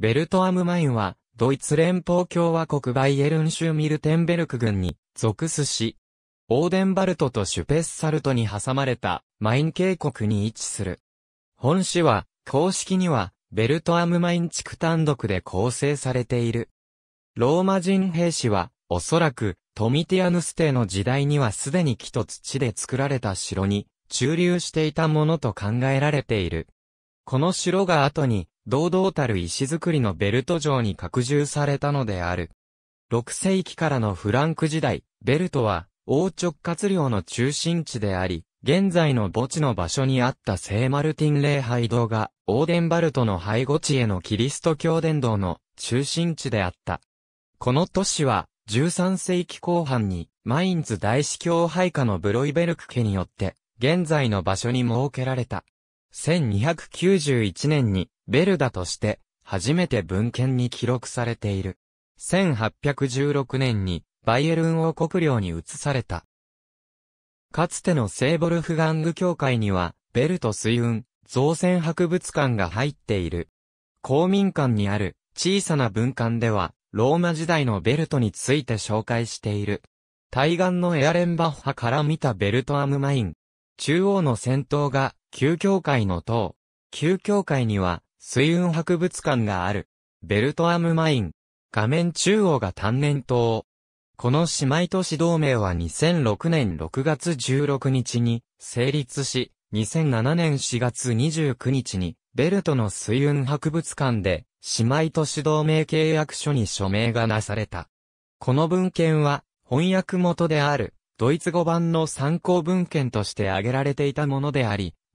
ベルトアムマインは、ドイツ連邦共和国バイエルン州ミルテンベルク郡に属すし、オーデンバルトとシュペッサルトに挟まれたマイン渓谷に位置する。本市は、公式には、ベルトアムマイン地区単独で構成されている。ローマ人兵士は、おそらく、トミティアヌステの時代にはすでに木と土で作られた城に、駐留していたものと考えられている。この城が後に、堂々たる石造りのベルト城に拡充されたのである。6世紀からのフランク時代、ベルトは、王直轄領の中心地であり、現在の墓地の場所にあった聖マルティン礼拝堂が、オーデンバルトの背後地へのキリスト教伝道の中心地であった。この都市は、13世紀後半に、マインズ大司教配下のブロイベルク家によって、現在の場所に設けられた。1291年に、ベルダとして、初めて文献に記録されている。1816年に、バイエルン王国領に移された。かつてのセーボルフガング協会には、ベルト水運、造船博物館が入っている。公民館にある小さな文館では、ローマ時代のベルトについて紹介している。対岸のエアレンバッハから見たベルトアムマイン。中央の先頭が、旧教会の塔。旧教会には、水運博物館がある。ベルトアムマイン。画面中央が単年島。この姉妹都市同盟は2006年6月16日に成立し、2007年4月29日にベルトの水運博物館で姉妹都市同盟契約書に署名がなされた。この文献は翻訳元であるドイツ語版の参考文献として挙げられていたものであり、